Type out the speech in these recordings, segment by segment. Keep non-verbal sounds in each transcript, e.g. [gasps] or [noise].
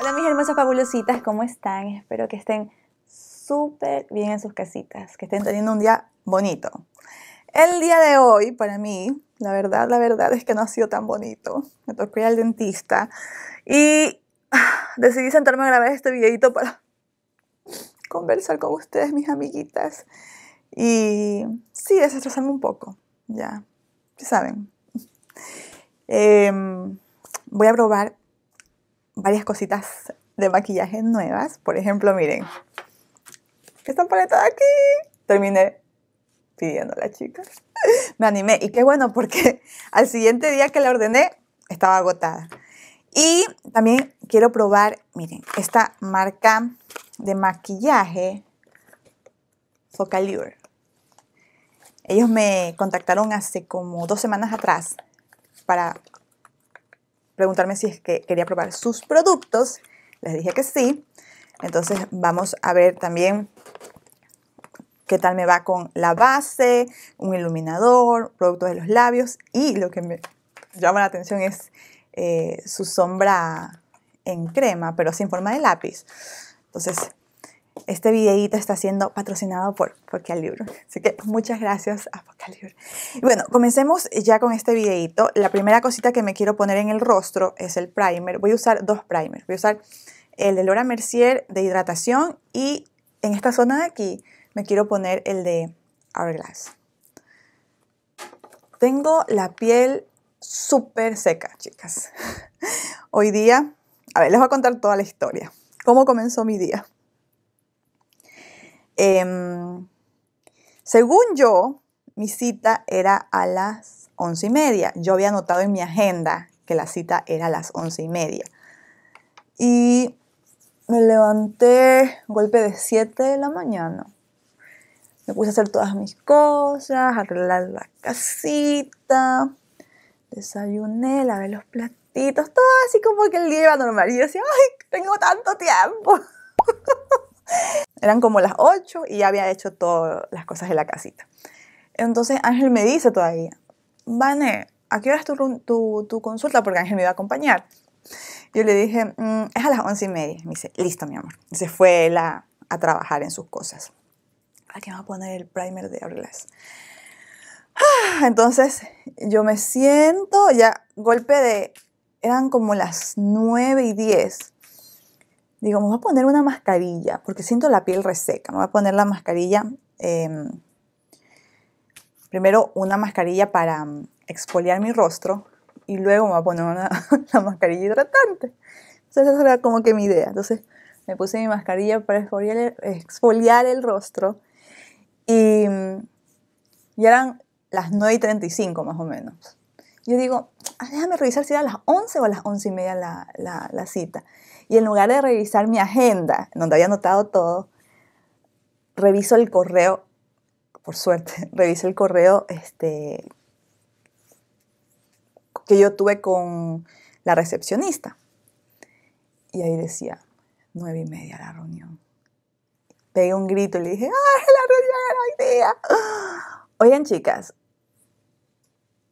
Hola mis hermosas fabulositas, ¿cómo están? Espero que estén súper bien en sus casitas, que estén teniendo un día bonito. El día de hoy, para mí, la verdad, la verdad es que no ha sido tan bonito. Me tocó ir al dentista y ah, decidí sentarme a grabar este videito para conversar con ustedes, mis amiguitas. Y sí, desestresarme un poco, ya, saben. Em, voy a probar varias cositas de maquillaje nuevas. Por ejemplo, miren, esta paleta de aquí. Terminé pidiendo a la chica. Me animé y qué bueno porque [laughs] al siguiente día que la ordené estaba agotada. Y también quiero probar, miren, esta marca de maquillaje Focalure. Ellos me contactaron hace como dos semanas atrás para preguntarme si es que quería probar sus productos. Les dije que sí. Entonces vamos a ver también qué tal me va con la base, un iluminador, productos de los labios y lo que me llama la atención es eh, su sombra en crema, pero sin forma de lápiz. Entonces este videíto está siendo patrocinado por Focalibro. Así que muchas gracias a Focalibro. Y bueno, comencemos ya con este videíto. La primera cosita que me quiero poner en el rostro es el primer. Voy a usar dos primers. Voy a usar el de Laura Mercier de hidratación y en esta zona de aquí me quiero poner el de Hourglass. Tengo la piel súper seca, chicas. [laughs] Hoy día, a ver, les voy a contar toda la historia. ¿Cómo comenzó mi día? Em, según yo, mi cita era a las once y media. Yo había anotado en mi agenda que la cita era a las once y media. Y me levanté golpe de 7 de la mañana. Me puse a hacer todas mis cosas, arreglar la casita, desayuné, lavé los platitos, todo así como que el día iba normal. Y yo decía, ay, tengo tanto tiempo. [laughs] Eran como las 8 y ya había hecho todas las cosas de la casita. Entonces Ángel me dice todavía, Vane, ¿a qué hora es tu, tu, consulta? Porque Ángel me iba a acompañar. Yo le dije, mm, es a las once y media. Me dice, listo, mi amor. se fue a, trabajar en sus cosas. Aquí ah, me va a poner el primer de Hourglass. Ah, entonces yo me siento, ya golpe de, eran como las nueve y 10 digo, me voy a poner una mascarilla porque siento la piel reseca. Me voy a poner la mascarilla, em, primero una mascarilla para mm, exfoliar mi rostro y luego me voy a poner una, [laughs] la mascarilla hidratante. Entonces esa era como que mi idea. Entonces me puse mi mascarilla para exfoliar el, rostro y, mm, ya eran las 9.35 y más o menos yo digo, ah, déjame revisar si era a las 11 o a las 11 y media la, cita. Y en lugar de revisar mi agenda, donde había anotado todo, reviso el correo, por suerte, [laughs] reviso el correo este, que yo tuve con la recepcionista. Y ahí decía, nueve y media la reunión. Pegué un grito y le dije, ¡ay, ¡Ah, la reunión era hoy día! [gasps] Oigan, chicas,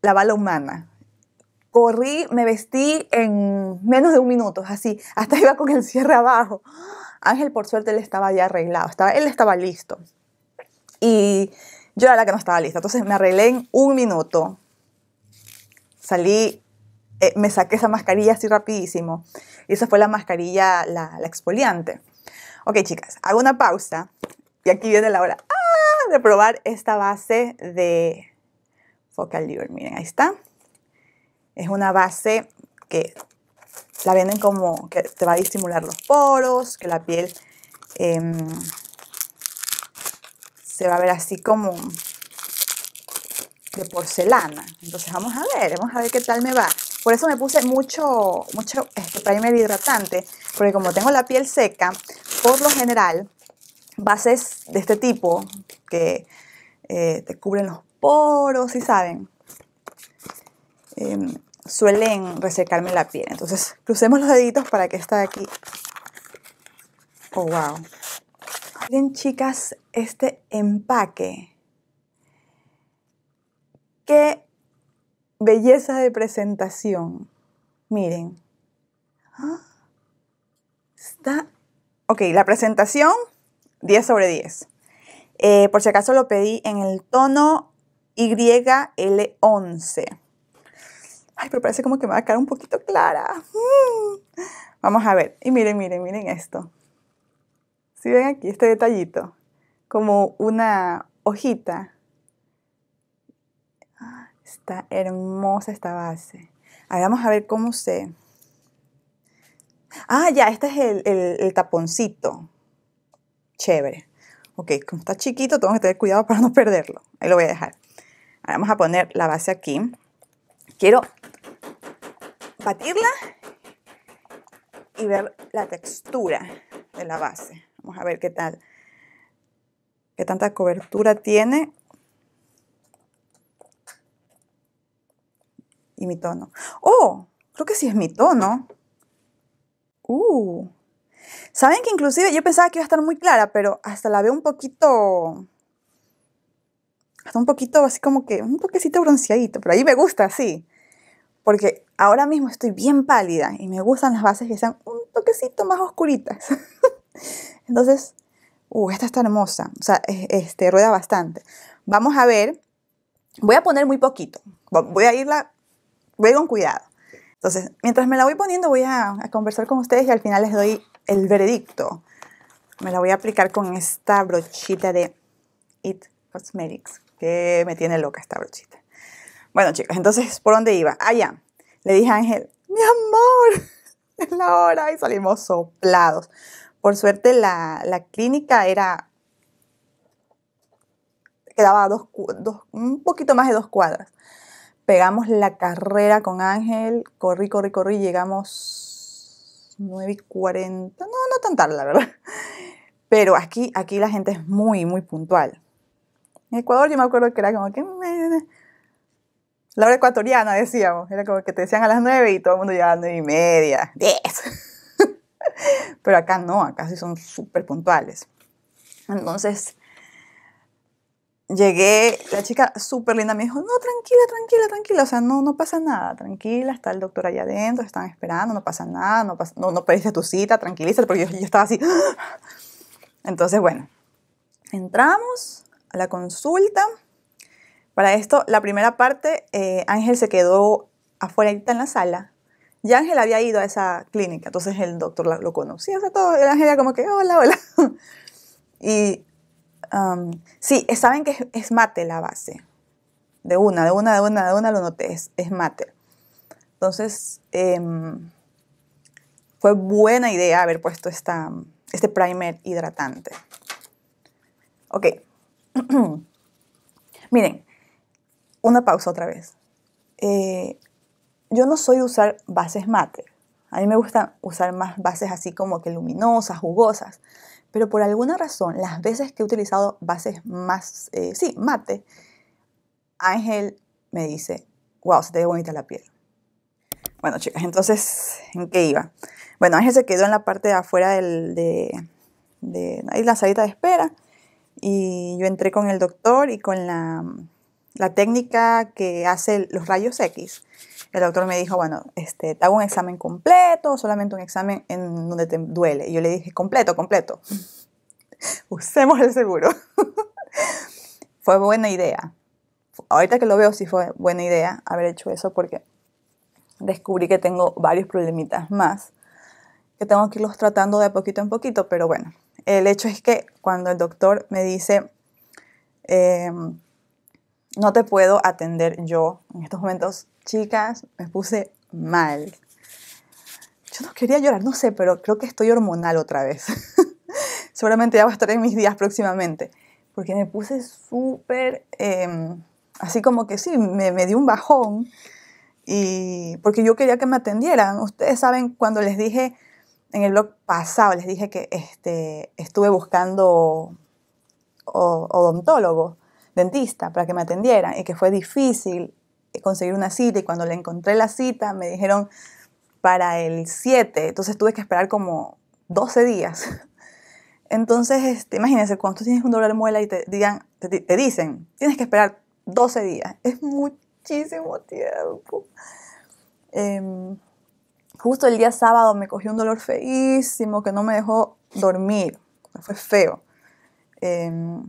la bala humana. Corrí, me vestí en menos de un minuto, así, hasta iba con el cierre abajo. Ángel, por suerte, él estaba ya arreglado, estaba, él estaba listo. Y yo era la que no estaba lista, entonces me arreglé en un minuto. Salí, eh, me saqué esa mascarilla así rapidísimo. Y esa fue la mascarilla, la, la exfoliante. Ok, chicas, hago una pausa y aquí viene la hora ah, de probar esta base de Focal Miren, ahí está. Es una base que la venden como que te va a disimular los poros, que la piel em, se va a ver así como de porcelana. Entonces vamos a ver, vamos a ver qué tal me va. Por eso me puse mucho, mucho este, primer hidratante, porque como tengo la piel seca, por lo general, bases de este tipo que eh, te cubren los poros, si saben, em, suelen resecarme la piel. Entonces, crucemos los deditos para que esta de aquí. Oh, wow. Miren, chicas, este empaque. Qué belleza de presentación. Miren. Está. Ok, la presentación, 10 sobre 10. Eh, por si acaso lo pedí en el tono YL11. Ay, pero parece como que me va a quedar un poquito clara. Mm. Vamos a ver. Y miren, miren, miren esto. Si ven aquí este detallito, como una hojita. Ah, está hermosa esta base. Ahora vamos a ver cómo se... Ah, ya, este es el, el taponcito. Chévere. Ok, como está chiquito, tengo que tener cuidado para no perderlo. Ahí lo voy a dejar vamos a poner la base aquí. Quiero batirla y ver la textura de la base. Vamos a ver qué tal, qué tanta cobertura tiene y mi tono. ¡Oh! Creo que sí es mi tono. ¡Uh! Saben que inclusive yo pensaba que iba a estar muy clara, pero hasta la veo un poquito Está un poquito así como que, un toquecito bronceadito, pero ahí me gusta así, porque ahora mismo estoy bien pálida y me gustan las bases que están un toquecito más oscuritas. [laughs] Entonces, uh, esta está hermosa, o sea, este, rueda bastante. Vamos a ver, voy a poner muy poquito, voy a irla, voy con cuidado. Entonces, mientras me la voy poniendo, voy a conversar con ustedes y al final les doy el veredicto. Me la voy a aplicar con esta brochita de It Cosmetics que me tiene loca esta brochita. Bueno, chicos, entonces, ¿por dónde iba? Allá. Ah, Le dije a Ángel, mi amor, [laughs] es la hora. Y salimos soplados. Por suerte, la, clínica era. quedaba dos, un poquito más de dos cuadras. Pegamos la carrera con Ángel, corrí, corrí, corrí, llegamos 9 y 40. No, no tan tarde, la verdad. [laughs] Pero aquí, aquí la gente es muy, muy puntual. Ecuador yo me acuerdo que era como que... La hora ecuatoriana decíamos, era como que te decían a las nueve y todo el mundo ya a nueve y media, 10. [laughs] Pero acá no, acá sí son súper puntuales. Entonces, llegué, la chica súper linda me dijo, no, tranquila, tranquila, tranquila, o sea, no, no pasa nada, tranquila, está el doctor allá adentro, están esperando, no pasa nada, no, pasa, no, perdiste tu cita, tranquilízate, porque yo, yo estaba así. [gasps] Entonces, bueno, entramos, la consulta. Para esto, la primera parte, eh, Ángel se quedó afuera en la sala. Ya Ángel había ido a esa clínica, entonces el doctor lo conocía, o todo, el Ángel era como que, hola, hola. [laughs] y um, sí, saben que es, mate la base. De una, de una, de una, de una lo noté, es, mate. Entonces, em, fue buena idea haber puesto esta, este primer hidratante. Ok, [clears throat] Miren, una pausa otra vez. Eh, yo no soy usar bases mate. A mí me gusta usar más bases así como que luminosas, jugosas. Pero por alguna razón, las veces que he utilizado bases más, eh, sí, mate, Ángel me dice, wow, se te ve bonita la piel. Bueno, chicas, entonces, ¿en qué iba? Bueno, Ángel se quedó en la parte de afuera del, de, la salita de espera y yo entré con el doctor y con la, la técnica que hace los rayos X. El doctor me dijo, bueno, este, te hago un examen completo o solamente un examen en donde te duele. Y yo le dije, completo, completo. [laughs] Usemos el seguro. [laughs] fue buena idea. Ahorita que lo veo, sí fue buena idea haber hecho eso porque descubrí que tengo varios problemitas más que tengo que irlos tratando de poquito en poquito, pero bueno, el hecho es que cuando el doctor me dice, em, no te puedo atender yo, en estos momentos, chicas, me puse mal. Yo no quería llorar, no sé, pero creo que estoy hormonal otra vez. [laughs] Seguramente ya va a estar en mis días próximamente, porque me puse súper, em, así como que sí, me, me dio un bajón y porque yo quería que me atendieran. Ustedes saben cuando les dije en el blog pasado les dije que este, estuve buscando odontólogo, dentista, para que me atendieran y que fue difícil conseguir una cita y cuando le encontré la cita me dijeron para el 7, entonces tuve que esperar como 12 días. [laughs] Entonces, este, imagínense, cuando tú tienes un dolor de muela y te, digan, te, dicen, tienes que esperar 12 días, es muchísimo tiempo. Em, Justo el día sábado me cogió un dolor feísimo que no me dejó dormir. Fue feo. Em,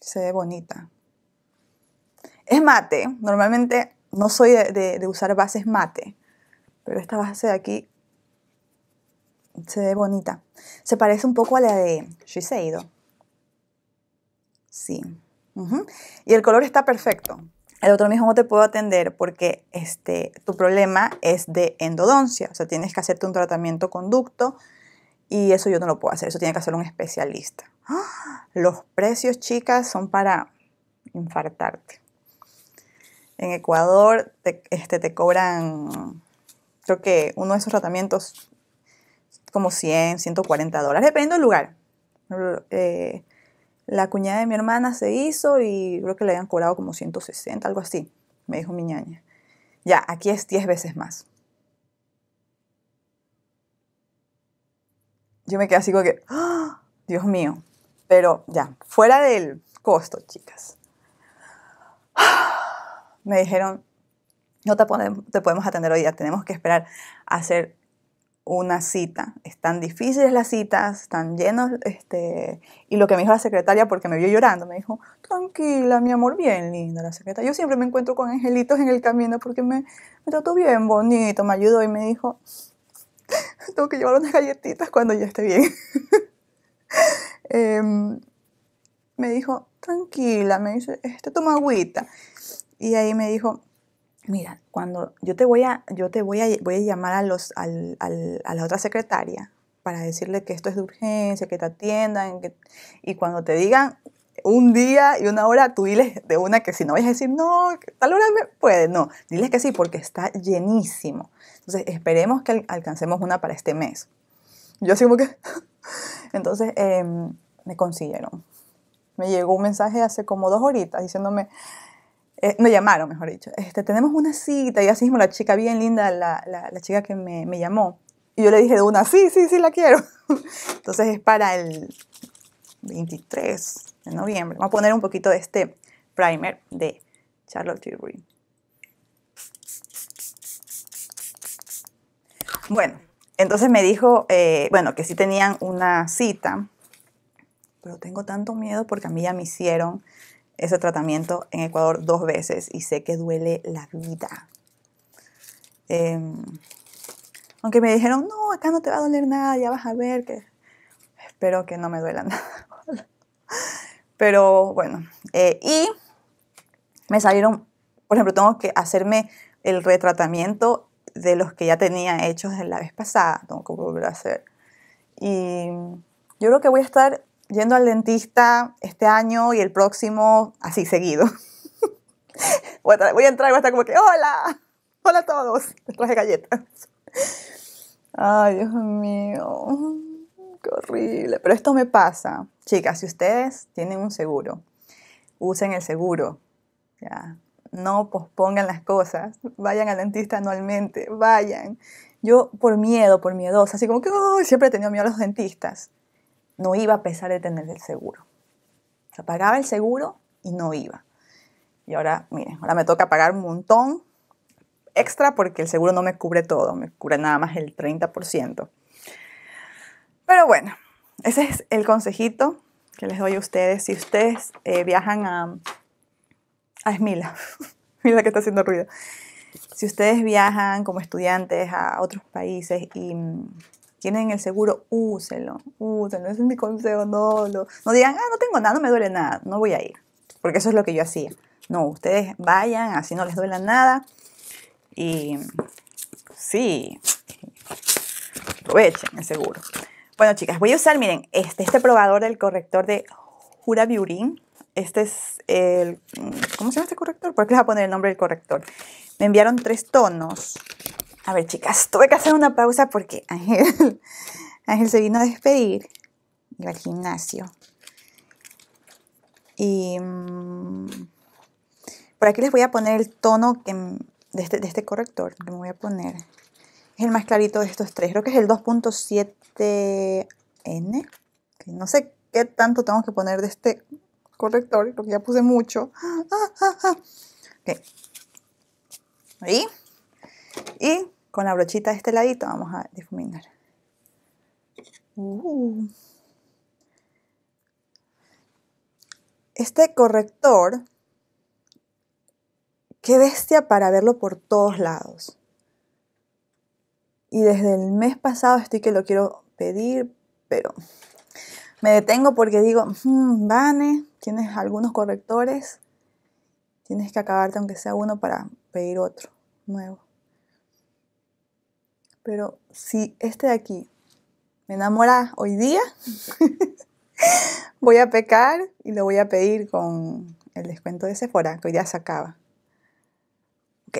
se ve bonita. Es mate. Normalmente no soy de, usar bases mate. Pero esta base de aquí se ve bonita. Se parece un poco a la de Shiseido. Sí. Y el color está perfecto. El otro mismo no te puedo atender porque este, tu problema es de endodoncia, o sea, tienes que hacerte un tratamiento conducto y eso yo no lo puedo hacer, eso tiene que hacer un especialista. ¡Ah! Los precios, chicas, son para infartarte. En Ecuador te, este, te cobran, creo que uno de esos tratamientos como 100, 140 dólares, dependiendo del lugar. Eh, la cuñada de mi hermana se hizo y creo que le habían cobrado como 160, algo así, me dijo mi ñaña. Ya, aquí es 10 veces más. Yo me quedé así como que, ¡ah! Dios mío, pero ya, fuera del costo, chicas. Me dijeron, no te, podemos atender hoy día, tenemos que esperar a hacer una cita. Están difíciles las citas, están llenos, este, y lo que me dijo la secretaria, porque me vio llorando, me dijo, tranquila, mi amor, bien linda la secretaria. Yo siempre me encuentro con angelitos en el camino porque me, me trató bien bonito, me ayudó y me dijo, [laughs] tengo que llevar unas galletitas cuando ya esté bien. [laughs] Em, me dijo, tranquila, me dice, este, toma agüita. Y ahí me dijo, mira, cuando yo te voy a, yo te voy a, voy a llamar a, los, a la otra secretaria para decirle que esto es de urgencia, que te atiendan, y cuando te digan un día y una hora, tú diles de una que si no vayas a decir, no, tal hora me puede, no, diles que sí, porque está llenísimo. Entonces, esperemos que alcancemos una para este mes. Yo así como que... [laughs] Entonces, em, me consiguieron. Me llegó un mensaje hace como dos horitas diciéndome, eh, no llamaron, mejor dicho, este, tenemos una cita y así mismo la chica bien linda, la, chica que me, llamó. Y yo le dije de una, sí, sí, sí, la quiero. [laughs] Entonces es para el 23 de noviembre. Vamos a poner un poquito de este primer de Charlotte Tilbury. Bueno, entonces me dijo, eh, bueno, que sí tenían una cita, pero tengo tanto miedo porque a mí ya me hicieron ese tratamiento en Ecuador dos veces y sé que duele la vida. Em, aunque me dijeron, no, acá no te va a doler nada, ya vas a ver que espero que no me duela [laughs] nada. Pero bueno, eh, y me salieron, por ejemplo, tengo que hacerme el retratamiento de los que ya tenía hechos la vez pasada, tengo que volver a hacer. Y yo creo que voy a estar yendo al dentista este año y el próximo así seguido. [laughs] voy, a entrar y voy a estar como que, hola, hola a todos, les [laughs] traje galletas. Ay, Dios mío, qué horrible. Pero esto me pasa. Chicas, si ustedes tienen un seguro, usen el seguro. Ya. No pospongan las cosas. Vayan al dentista anualmente. Vayan. Yo por miedo, por miedosa, así como que oh, siempre he tenido miedo a los dentistas no iba a pesar de tener el seguro. se pagaba el seguro y no iba. Y ahora, miren, ahora me toca pagar un montón extra porque el seguro no me cubre todo, me cubre nada más el 30%. Pero bueno, ese es el consejito que les doy a ustedes. Si ustedes eh, viajan a... Ah, es Mila. [laughs] que está haciendo ruido. Si ustedes viajan como estudiantes a otros países y tienen el seguro, úselo, úselo, ese es mi consejo, no, lo, no digan, ah, no tengo nada, no me duele nada, no voy a ir, porque eso es lo que yo hacía. No, ustedes vayan, así no les duela nada y sí, aprovechen el seguro. Bueno, chicas, voy a usar, miren, este, este probador del corrector de Jura Este es el... ¿Cómo se llama este corrector? ¿Por qué les voy a poner el nombre del corrector? Me enviaron tres tonos a ver, chicas, tuve que hacer una pausa porque Ángel, [laughs] Ángel se vino a despedir. Iba al gimnasio. Y mm, por aquí les voy a poner el tono este, de, este, corrector que me voy a poner. Es el más clarito de estos tres. Creo que es el 2.7N. No sé qué tanto tengo que poner de este corrector, porque ya puse mucho. [gasps] Y con la brochita de este ladito vamos a difuminar. Uh. Este corrector, qué bestia para verlo por todos lados. Y desde el mes pasado estoy que lo quiero pedir, pero me detengo porque digo, hmm, Vane, tienes algunos correctores, tienes que acabarte aunque sea uno para pedir otro nuevo. Pero si este de aquí me enamora hoy día, [laughs] voy a pecar y lo voy a pedir con el descuento de Sephora, que hoy día se acaba. Ok.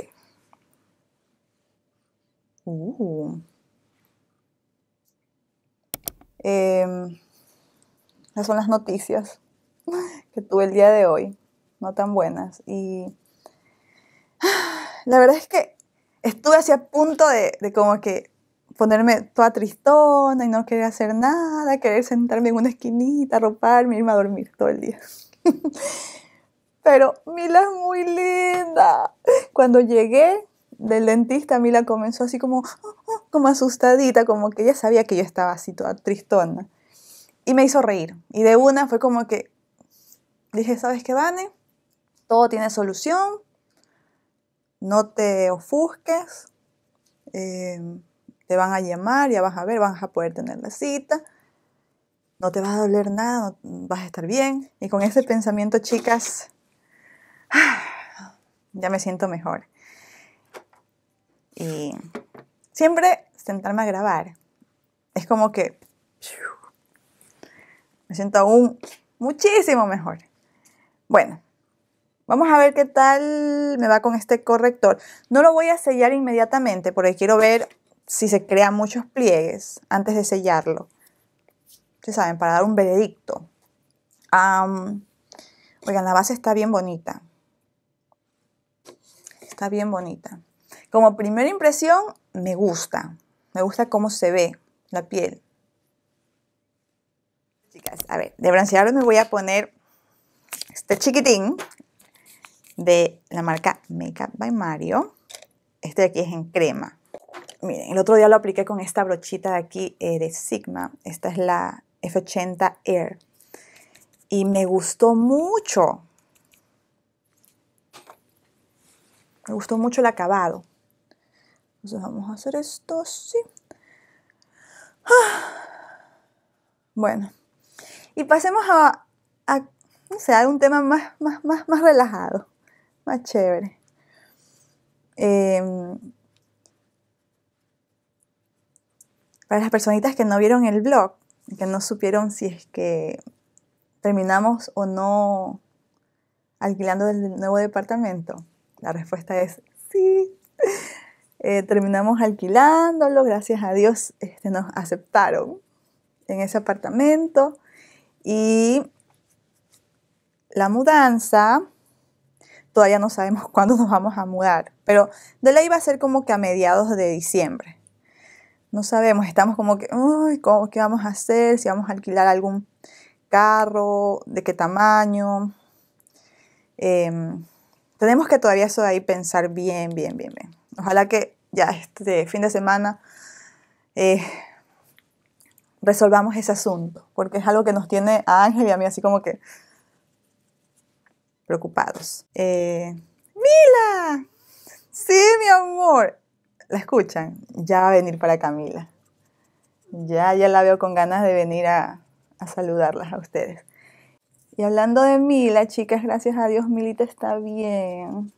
Uh. Em, esas son las noticias [laughs] que tuve el día de hoy, no tan buenas. Y [sighs] la verdad es que estuve hacia punto de, como que ponerme toda tristona y no querer hacer nada, querer sentarme en una esquinita, arroparme, irme a dormir todo el día. [laughs] Pero Mila es muy linda. Cuando llegué del dentista, Mila comenzó así como, como asustadita, como que ella sabía que yo estaba así toda tristona. Y me hizo reír. Y de una fue como que dije, ¿sabes qué, Vane? Todo tiene solución no te ofusques, eh, te van a llamar, ya vas a ver, vas a poder tener la cita, no te va a doler nada, vas a estar bien. Y con ese pensamiento, chicas, [sighs] ya me siento mejor. Y siempre sentarme a grabar es como que me siento aún muchísimo mejor. Bueno, Vamos a ver qué tal me va con este corrector. No lo voy a sellar inmediatamente porque quiero ver si se crean muchos pliegues antes de sellarlo. Ustedes saben, para dar un veredicto. oigan, la base está bien bonita. Está bien bonita. Como primera impresión, me gusta. Me gusta cómo se ve la piel. Chicas, a ver, de ahora me voy a poner este chiquitín de la marca Makeup by Mario. Este de aquí es en crema. Miren, el otro día lo apliqué con esta brochita de aquí eh, de Sigma. Esta es la F80 Air. Y me gustó mucho. Me gustó mucho el acabado. Entonces vamos a hacer esto así. [sighs] Bueno. Y pasemos a, un tema más, más relajado más chévere. Em, para las personitas que no vieron el blog, que no supieron si es que terminamos o no alquilando el nuevo departamento, la respuesta es sí. [laughs] Eh, terminamos alquilándolo, gracias a Dios este, nos aceptaron en ese apartamento y la mudanza todavía no sabemos [laughs] cuándo nos vamos a mudar, pero de ley va a ser como que a mediados de diciembre. No sabemos, estamos como que, uy, ¿qué vamos a hacer? Si vamos a alquilar algún carro, de qué tamaño. Em, tenemos que todavía eso ahí pensar bien, bien, bien, bien. Ojalá que ya este fin de semana eh, resolvamos ese asunto, porque es algo que nos tiene a Ángel y a mí así como que preocupados. Eh, ¡Mila! Sí, mi amor. La escuchan. Ya va a venir para Camila. Ya, ya la veo con ganas de venir a, a saludarlas a ustedes. Y hablando de Mila, chicas, gracias a Dios, Milita está bien.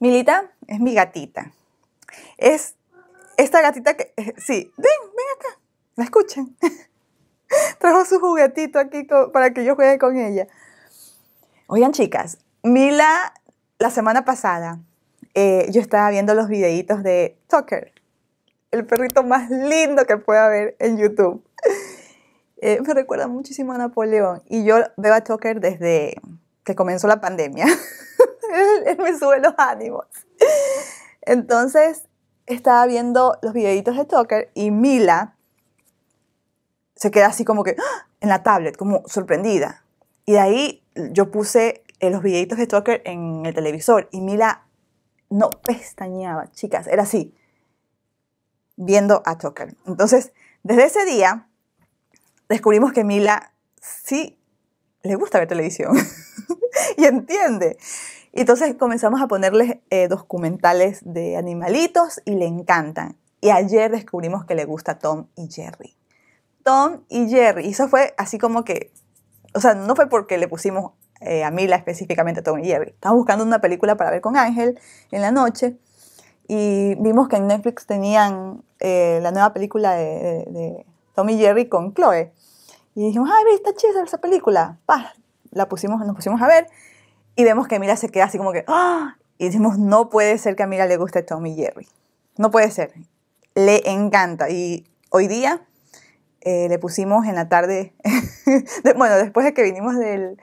Milita es mi gatita. Es esta gatita que, eh, sí, ven, ven acá, la escuchan. [laughs] Trajo su juguetito aquí para que yo juegue con ella. Oigan, chicas, Mila, la semana pasada, eh, yo estaba viendo los videitos de Tucker, el perrito más lindo que pueda haber en YouTube. [laughs] Eh, me recuerda muchísimo a Napoleón. Y yo veo a Tucker desde que comenzó la pandemia. él, [laughs] me sube los ánimos. Entonces, estaba viendo los videitos de Tucker y Mila se queda así como que ¡ah! en la tablet, como sorprendida. Y de ahí yo puse eh, los videitos de Tucker en el televisor y Mila no pestañeaba, chicas, era así, viendo a Tucker. Entonces, desde ese día descubrimos que Mila sí le gusta ver televisión [laughs] y entiende. entonces comenzamos a ponerles eh, documentales de animalitos y le encantan. Y ayer descubrimos que le gusta Tom y Jerry. Tom y Jerry. Y eso fue así como que o sea, no fue porque le pusimos eh, a Mila específicamente a Tom y Jerry. Estábamos buscando una película para ver con Ángel en la noche y vimos que en Netflix tenían eh, la nueva película de, de, y Jerry con Chloe. Y dijimos, ay, está chida esa película. Pa, la pusimos, nos pusimos a ver y vemos que Mila se queda así como que, ¡ah! Y decimos, no puede ser que a Mila le guste Tom y Jerry. No puede ser. Le encanta. Y hoy día eh, le pusimos en la tarde, [laughs] bueno, después de que vinimos del,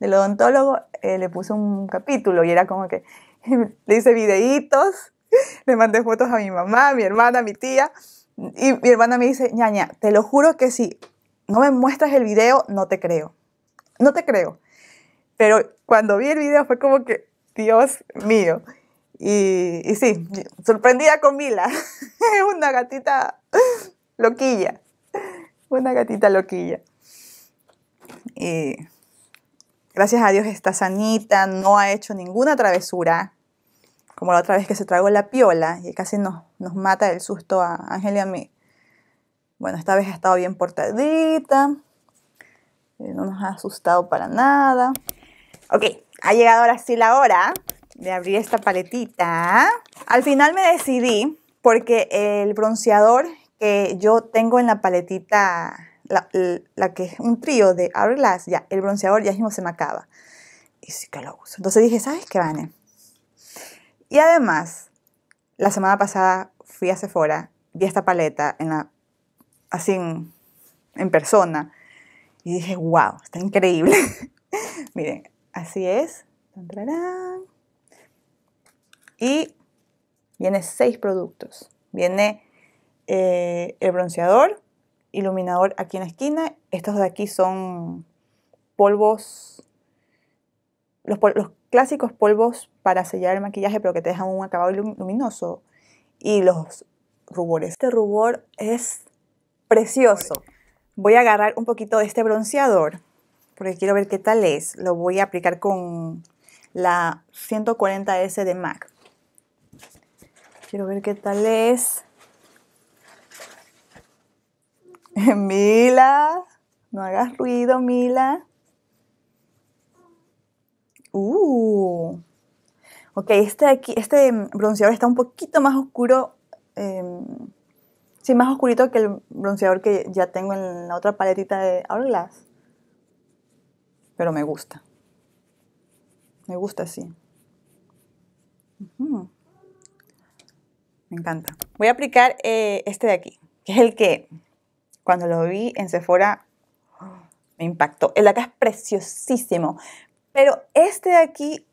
del odontólogo, eh, le puse un capítulo y era como que [laughs] le hice videitos, [laughs] le mandé fotos a mi mamá, a mi hermana, a mi tía. Y mi hermana me dice, ñaña, te lo juro que si no me muestras el video, no te creo. No te creo. Pero cuando vi el video fue como que, Dios mío. Y, y sí, sorprendida con Mila. Es una gatita loquilla. Buena gatita loquilla. gracias a Dios está sanita, no ha hecho ninguna travesura, como la otra vez que se tragó la piola y casi nos, nos mata el susto a Ángel y a mí. Bueno, esta vez ha estado bien portadita, eh, no nos ha asustado para nada. Ok, ha llegado ahora sí la hora de abrir esta paletita. Al final me decidí porque el bronceador yo tengo en la paletita, la, que es un trío de Hourglass, ya, el bronceador ya mismo se me acaba. Y sí que lo uso. Entonces dije, ¿sabes qué, Vane? Y además, la semana pasada fui a Sephora, vi esta paleta en la, así en, en persona y dije, wow, está increíble. [laughs] Miren, así es. Y viene seis productos. Viene eh, el bronceador, iluminador aquí en la esquina. Estos de aquí son polvos, los clásicos polvos para sellar el maquillaje, pero que te dejan un acabado luminoso. Y los rubores. Este rubor es precioso. Voy a agarrar un poquito de este bronceador, porque quiero ver qué tal es. Lo voy a aplicar con la 140S de MAC. Quiero ver qué tal es. [laughs] Mila, no hagas ruido, Mila. Uh. Ok, este, aquí, este bronceador está un poquito más oscuro. Em, sí, más oscurito que el bronceador que ya tengo en la otra paletita de Hourglass. Pero me gusta. Me gusta sí. Me encanta. Voy a aplicar eh, este de aquí, que es el que cuando lo vi en Sephora, me impactó. El acá es preciosísimo. Pero este de aquí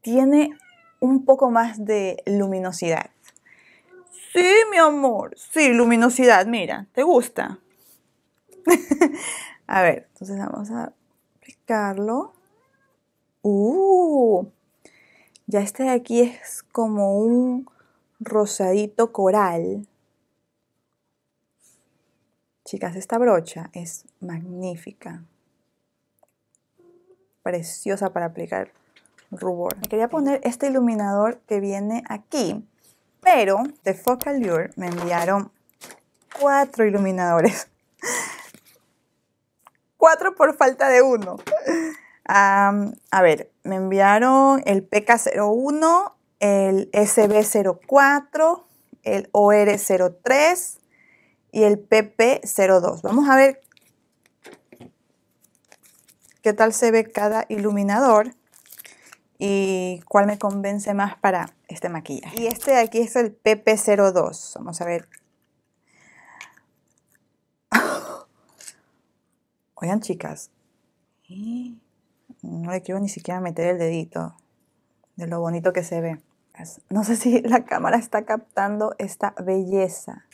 tiene un poco más de luminosidad. Sí, mi amor. Sí, luminosidad. Mira, ¿te gusta? [laughs] a ver, entonces vamos a aplicarlo. Uh, ya este de aquí es como un rosadito coral. Chicas, esta brocha es magnífica. Preciosa para aplicar rubor. Me quería poner este iluminador que viene aquí, pero de Focalure me enviaron cuatro iluminadores. [laughs] cuatro por falta de uno. a ver, me enviaron el PK01, el SB04, el OR03, y el PP02. Vamos a ver qué tal se ve cada iluminador y cuál me convence más para este maquillaje. Y este de aquí es el PP02. Vamos a ver. [laughs] Oigan, chicas. No le quiero ni siquiera meter el dedito de lo bonito que se ve. No sé si la cámara está captando esta belleza.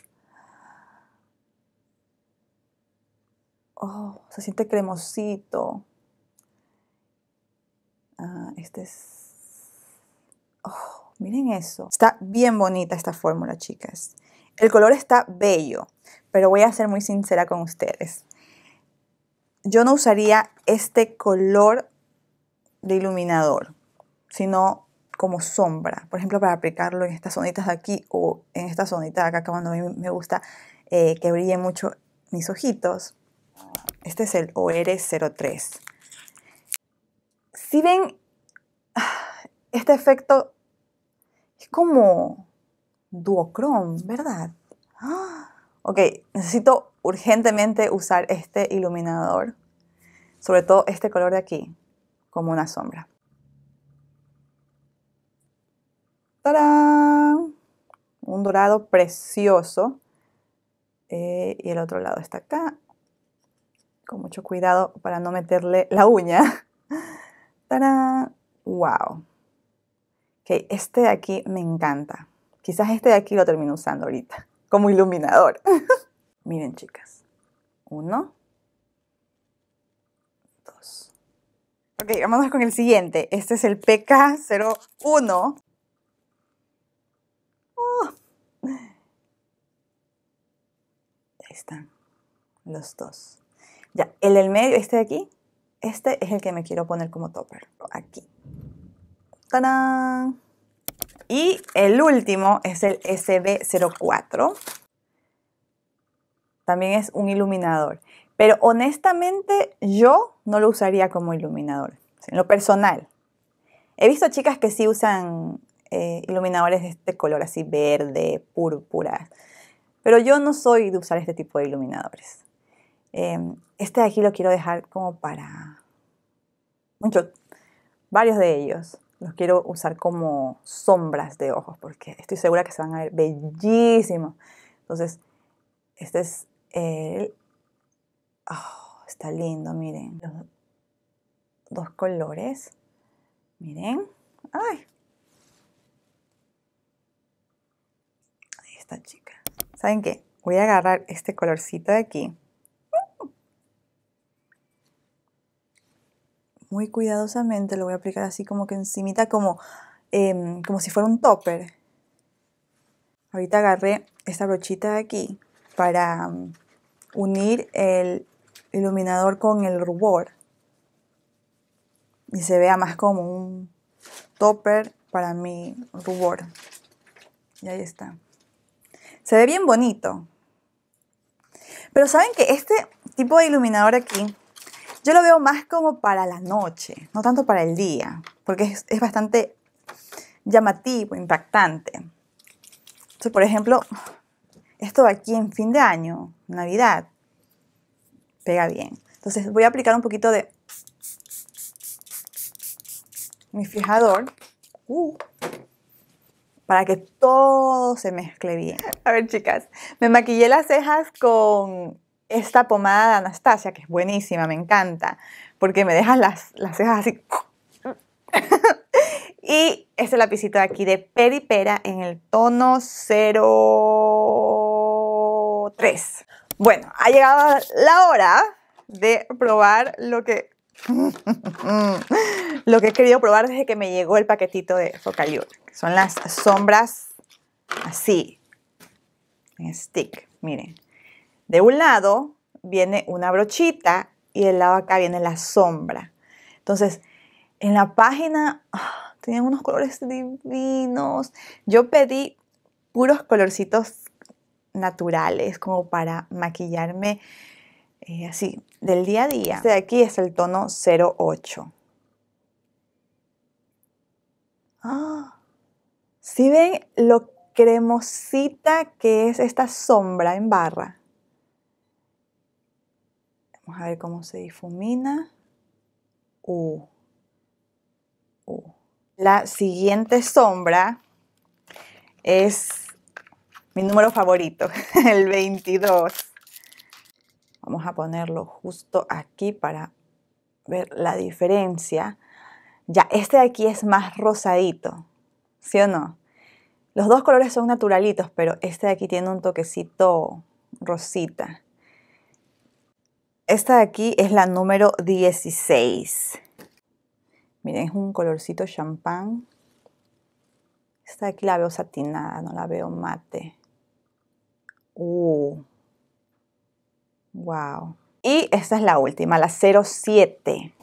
oh, se siente cremosito. Ah, este es... Oh, miren eso. Está bien bonita esta fórmula, chicas. El color está bello, pero voy a ser muy sincera con ustedes. Yo no usaría este color de iluminador, sino como sombra. Por ejemplo, para aplicarlo en estas zonitas de aquí o en esta zonita de acá, cuando a mí me gusta eh, que brille mucho mis ojitos. Este es el OR03. Si ven, [sighs] este efecto es como duocrom, ¿verdad? [gasps] Ok, necesito urgentemente usar este iluminador, sobre todo este color de aquí, como una sombra. ¡Tarán! Un dorado precioso. Eh, y el otro lado está acá con mucho cuidado para no meterle la uña. [laughs] ¡Tarán! ¡Wow! Ok, este de aquí me encanta. Quizás este de aquí lo termino usando ahorita, [laughs] como iluminador. [laughs] Miren, chicas. Uno. Dos. Ok, vamos con el siguiente. Este es el PK01. Ahí están los dos. Ya, el medio, este de aquí, este es el que me quiero poner como topper. Aquí. Y el último es el SB04. También es un iluminador. Pero honestamente yo no lo usaría como iluminador, en lo personal. He visto chicas que sí usan eh, iluminadores de este color, así verde, púrpura. Pero yo no soy de usar este tipo de iluminadores. Em, este de aquí lo quiero dejar como para muchos, varios de ellos. Los quiero usar como sombras de ojos porque estoy segura que se van a ver bellísimos. Entonces, este es el... Oh, está lindo, miren. Los dos colores. Miren. ¡Ay! Ahí está, chica. ¿Saben qué? Voy a agarrar este colorcito de aquí. muy cuidadosamente lo voy a aplicar así como que encimita, como, em, como si fuera un topper. Ahorita agarré esta brochita de aquí para mm, unir el iluminador con el rubor y se vea más como un topper para mi rubor. Y ahí está. Se ve bien bonito. Pero saben que este tipo de iluminador aquí yo lo veo más como para la noche, no tanto para el día, porque es, bastante llamativo, impactante. Entonces, por ejemplo, esto aquí en fin de año, Navidad, pega bien. Entonces voy a aplicar un poquito de mi fijador uh, para que todo se mezcle bien. A ver, chicas, me maquillé las cejas con esta pomada de Anastasia, que es buenísima, me encanta, porque me deja las, las cejas así. [laughs] y este lapicito de aquí de Peripera en el tono 03. Bueno, ha llegado la hora de probar lo que [laughs] lo que he querido probar desde que me llegó el paquetito de Focalure. Son las sombras así, en stick, miren. De un lado viene una brochita y del lado acá viene la sombra. Entonces, en la página ah, tenían unos colores divinos. Yo pedí puros colorcitos naturales como para maquillarme eh, así del día a día. Este de aquí es el tono 08. Ah, si ven lo cremosita que es esta sombra en barra? Vamos a ver cómo se difumina. La siguiente sombra es mi número favorito, [laughs] el 22. Vamos a ponerlo justo aquí para ver la diferencia. Ya, este de aquí es más rosadito, ¿sí o no? Los dos colores son naturalitos, pero este de aquí tiene un toquecito rosita. Esta de aquí es la número 16. Miren, es un colorcito champán. Esta de aquí la veo satinada, no la veo mate. Uh. Wow. Y esta es la última, la 07.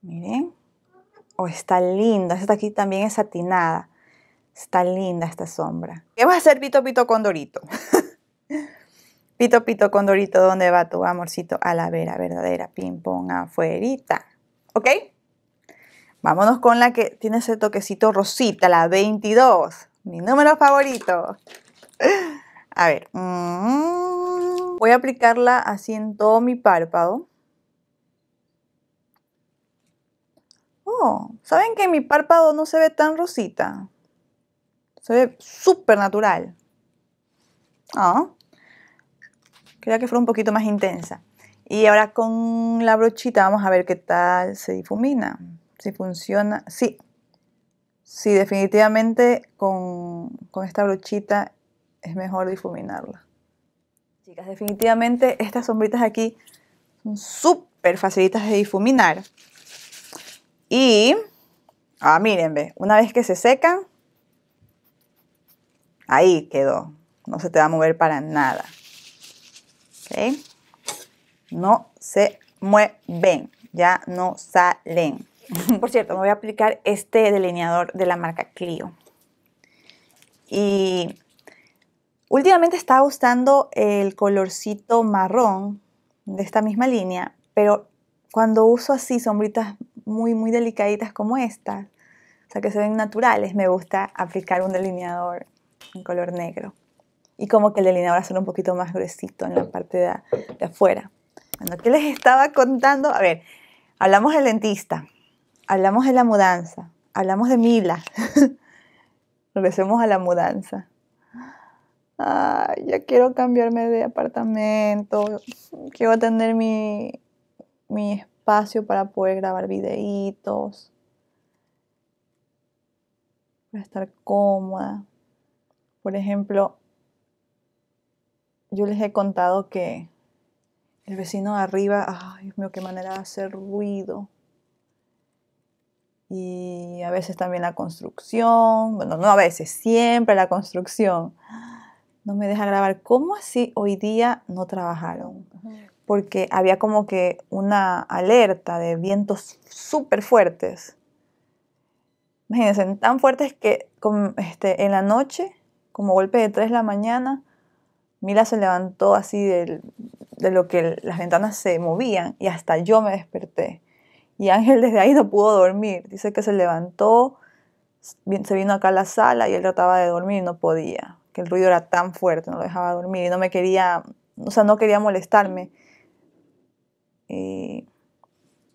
Miren. Oh, está linda. Esta de aquí también es satinada. Está linda esta sombra. ¿Qué va a hacer, Pito Pito Condorito? [laughs] Pito, pito, condorito, ¿dónde va tu amorcito? A la vera verdadera, ping pong afuerita. ¿Ok? Vámonos con la que tiene ese toquecito rosita, la 22. Mi número favorito. A ver. Mm, voy a aplicarla así en todo mi párpado. Oh, ¿saben que mi párpado no se ve tan rosita? Se ve súper natural. Ah. Creo que fue un poquito más intensa. Y ahora con la brochita vamos a ver qué tal se difumina. Si funciona. Sí. Sí, definitivamente con, esta brochita es mejor difuminarla. Chicas, definitivamente estas sombritas aquí son súper facilitas de difuminar. Y, ah, miren, una vez que se secan, ahí quedó. No se te va a mover para nada. No se mueven, ya no salen. [laughs] Por cierto, me voy a aplicar este delineador de la marca Clio. Y últimamente estaba gustando el colorcito marrón de esta misma línea, pero cuando uso así sombritas muy, muy delicaditas como esta, o sea que se ven naturales, me gusta aplicar un delineador en color negro y como que el delineador hacerlo un poquito más gruesito en la parte de, afuera. Bueno, ¿qué les estaba contando? A ver, hablamos del dentista, hablamos de la mudanza, hablamos de Mila. [laughs] Regresemos a la mudanza. Ay, ya quiero cambiarme de apartamento, quiero tener mi, mi espacio para poder grabar videitos, para estar cómoda. Por ejemplo, yo les he contado que el vecino de arriba, ay Dios mío, qué manera de hacer ruido. Y a veces también la construcción, bueno, no a veces, siempre la construcción. No me deja grabar. ¿Cómo así hoy día no trabajaron? Porque había como que una alerta de vientos súper fuertes. Imagínense, tan fuertes que este, en la noche, como golpe de 3 de la mañana, Mila se levantó así de, lo que las ventanas se movían y hasta yo me desperté. Y Ángel desde ahí no pudo dormir. Dice que se levantó, se vino acá a la sala y él trataba de dormir y no podía. Que el ruido era tan fuerte, no lo dejaba dormir y no me quería, o sea, no quería molestarme. Y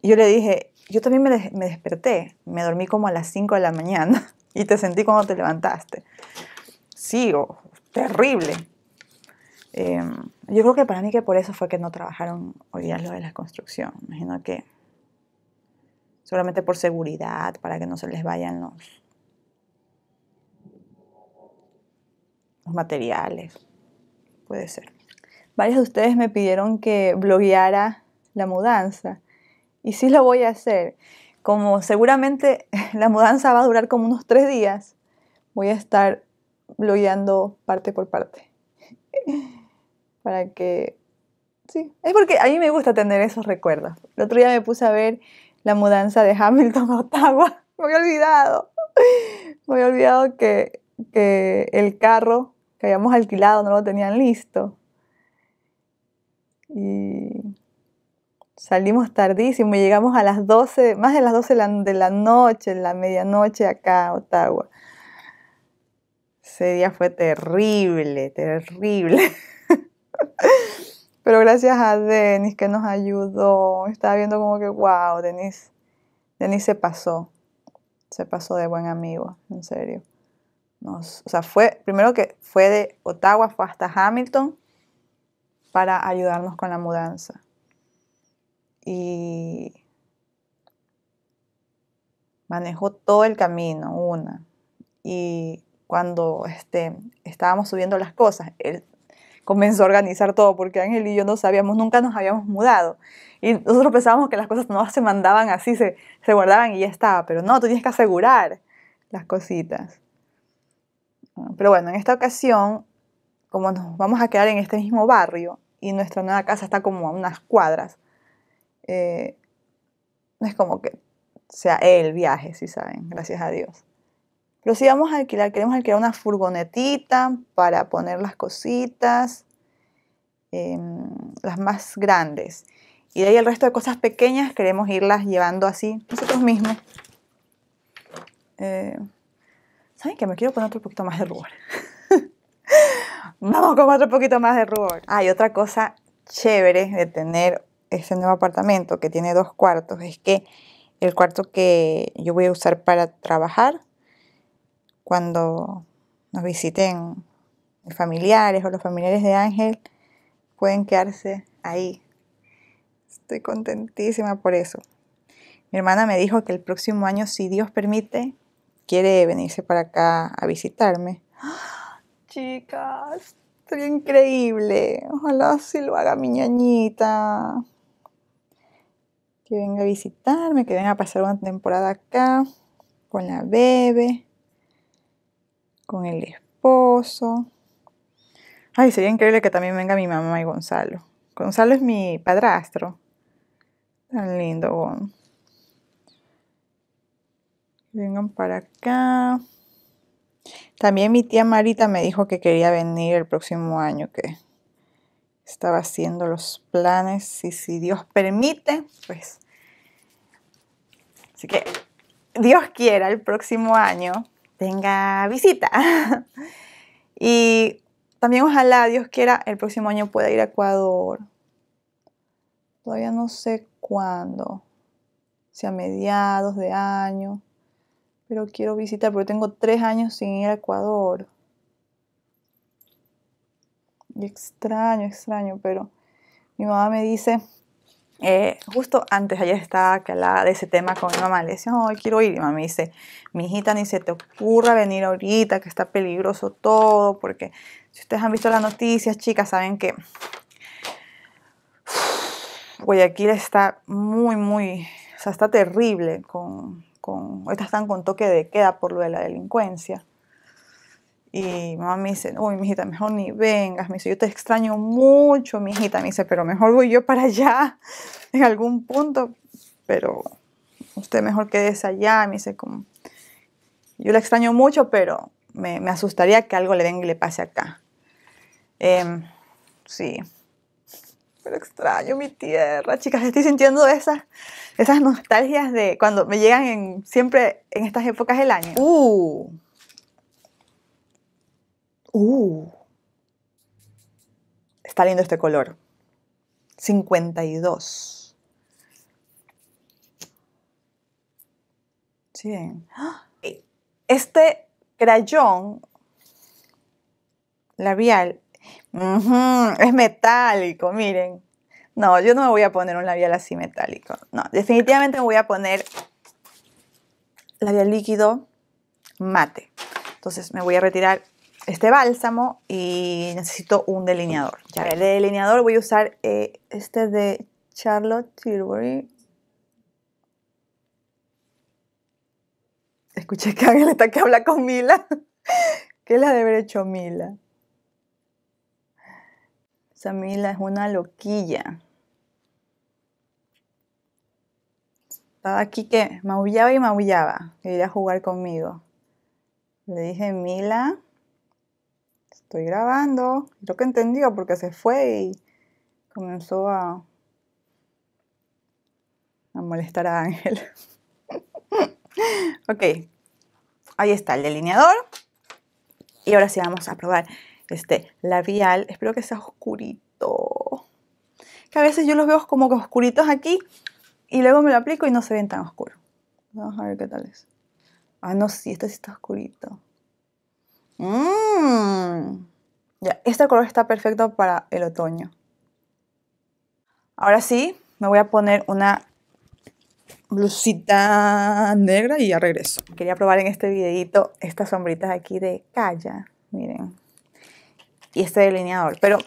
yo le dije, yo también me, desperté, me dormí como a las 5 de la mañana [laughs] y te sentí cuando te levantaste. Sí, oh, terrible. Em, yo creo que para mí que por eso fue que no trabajaron hoy día lo de la construcción. Imagino que solamente por seguridad, para que no se les vayan los, los materiales. Puede ser. Varios de ustedes me pidieron que blogueara la mudanza. Y sí lo voy a hacer. Como seguramente [laughs] la mudanza va a durar como unos tres días, voy a estar blogueando parte por parte para que... Sí, es porque a mí me gusta tener esos recuerdos. El otro día me puse a ver la mudanza de Hamilton a Ottawa. [laughs] Me había olvidado. Me había olvidado que, el carro que habíamos alquilado no lo tenían listo. Y salimos tardísimo y llegamos a las 12, más de las 12 de la, noche noche, la medianoche acá a Ottawa. Ese día fue terrible, terrible. [laughs] Pero gracias a Denis que nos ayudó. Estaba viendo como que, wow, Denis, Denis se pasó. Se pasó de buen amigo, en serio. Nos, o sea, fue, primero que fue de Ottawa, fue hasta Hamilton para ayudarnos con la mudanza. Y manejó todo el camino, una. Y cuando este, estábamos subiendo las cosas, él comenzó a organizar todo, porque Ángel y yo no sabíamos, nunca nos habíamos mudado. Y nosotros pensábamos que las cosas no se mandaban así, se, guardaban y ya estaba, pero no, tú tienes que asegurar las cositas. Ah, pero bueno, en esta ocasión, como nos vamos a quedar en este mismo barrio y nuestra nueva casa está como a unas cuadras, eh, no es como que sea el viaje, si saben, gracias a Dios. Pero si vamos a alquilar, queremos alquilar una furgonetita para poner las cositas, em, las más grandes. Y de ahí el resto de cosas pequeñas queremos irlas llevando así nosotros mismos. Eh, ¿Saben que me quiero poner otro poquito más de rubor? [laughs] Vamos con otro poquito más de rubor. Hay ah, otra cosa chévere de tener este nuevo apartamento que tiene dos cuartos es que el cuarto que yo voy a usar para trabajar cuando nos visiten familiares o los familiares de Ángel, pueden quedarse ahí. Estoy contentísima por eso. Mi hermana me dijo que el próximo año, si Dios permite, quiere venirse para acá a visitarme. [gasps] chicas, Estoy increíble. Ojalá sí lo haga mi ñañita. Que venga a visitarme, que venga a pasar una temporada acá con la bebé con el esposo. Ay, sería increíble que también venga mi mamá y Gonzalo. Gonzalo es mi padrastro. Tan lindo, Vengan para acá. También mi tía Marita me dijo que quería venir el próximo año, que estaba haciendo los planes y si Dios permite, pues... Así que Dios quiera el próximo año tenga visita. [laughs] y también ojalá, Dios quiera, el próximo año pueda ir a Ecuador. Todavía no sé cuándo, sea mediados de año, pero quiero visitar, porque tengo tres años sin ir a Ecuador. Y extraño, extraño, pero mi mamá me dice eh, justo antes, ayer estaba calada de ese tema con mi mamá. Le decía, ay, quiero ir. Y mamá me dice, mi hijita, ni se te ocurra venir ahorita, que está peligroso todo, porque si ustedes han visto las noticias, chicas, saben que Guayaquil está muy, muy, o sea, está terrible con, con, ahorita están con toque de queda por lo de la delincuencia. Y mamá me dice, uy, mijita, mejor ni vengas. Me dice, yo te extraño mucho, mijita. Me dice, pero mejor voy yo para allá [laughs] en algún punto. Pero usted mejor quédese allá. Me dice, como, yo la extraño mucho, pero me, asustaría que algo le venga y le pase acá. Em, sí. Pero extraño mi tierra, chicas. Estoy sintiendo esas, esas nostalgias de cuando me llegan en, siempre en estas épocas del año. ¡Uh! Uh. está lindo este color. 52. [gasps] Este crayón labial es metálico, miren. No, yo no me voy a poner un labial así metálico. No, definitivamente me voy a poner labial líquido mate. Entonces me voy a retirar este bálsamo y necesito un delineador. Ya, el delineador voy a usar eh, este de Charlotte Tilbury. Escuché que Ángel está que habla con Mila. [laughs] ¿Qué le ha de haber hecho Mila? Esa Mila es una loquilla. Estaba aquí que maullaba y maullaba. a jugar conmigo. Le dije, Mila, estoy grabando. creo que entendió porque se fue y comenzó a, a molestar a Ángel. [laughs] ok, ahí está el delineador. Y ahora sí vamos a probar este labial. Espero que sea oscurito. Que a veces yo los veo como que oscuritos aquí y luego me lo aplico y no se ven tan oscuros. Vamos a ver qué tal es. Ah, no, sí, este sí está oscurito. Mmm. Ya, este color está perfecto para el otoño. Ahora sí, me voy a poner una blusita negra y ya regreso. Quería probar en este videito estas sombritas aquí de Calla, miren. Y este delineador, pero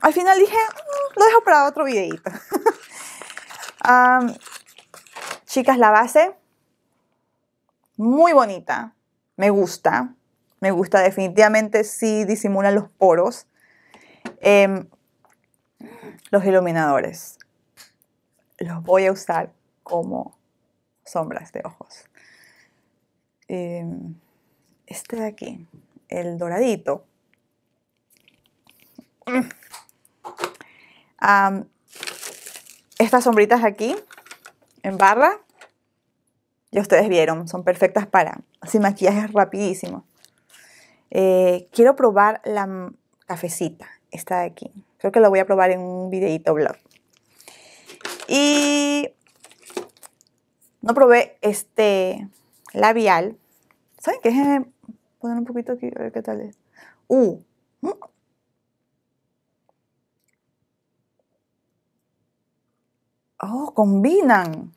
al final dije, mm, lo dejo para otro videito. [laughs] chicas, la base, muy bonita, me gusta me gusta definitivamente, si disimulan los poros. Em, los iluminadores los voy a usar como sombras de ojos. Em, este de aquí, el doradito. estas sombritas aquí, en barra, ya ustedes vieron, son perfectas para, sin maquillaje rapidísimo. Eh, quiero probar la cafecita, esta de aquí. Creo que la voy a probar en un videito blog. Y no probé este labial. ¿Saben qué? es poner un poquito aquí, a ver qué tal es. Uh. Mm. Oh, combinan.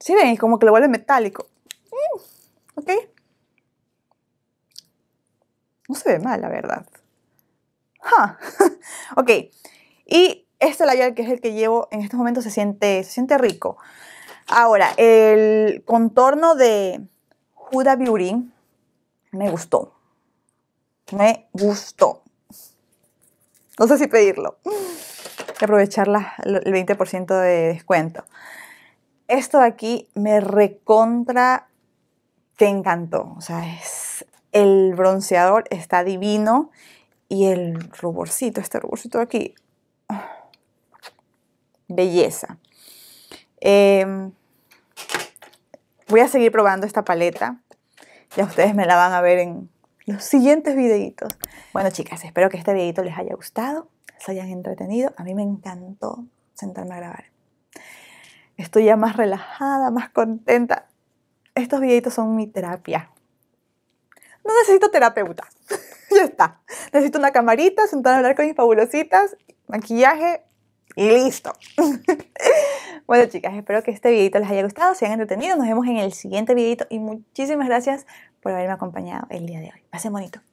Si ¿Sí ven, es como que lo vuelve metálico. Mm, ok se ve mal, la verdad. [laughs] ok, y este labial que es el que llevo en estos momentos se siente, se siente rico. Ahora, el contorno de Huda Beauty me gustó. Me gustó. No sé si pedirlo. aprovechar el 20% de descuento. Esto de aquí me recontra que encantó. O sea, es el bronceador está divino y el ruborcito, este ruborcito de aquí, ah, belleza. Em, voy a seguir probando esta paleta, ya ustedes me la van a ver en los siguientes videitos. Bueno chicas, espero que este videito les haya gustado, se hayan entretenido, a mí me encantó sentarme a grabar. Estoy ya más relajada, más contenta. Estos videitos son mi terapia no necesito terapeuta. [laughs] ya está. Necesito una camarita, sentada a hablar con mis fabulositas, maquillaje y listo. [laughs] bueno, chicas, espero que este videito les haya gustado, se hayan entretenido. Nos vemos en el siguiente videito y muchísimas gracias por haberme acompañado el día de hoy. Pase bonito.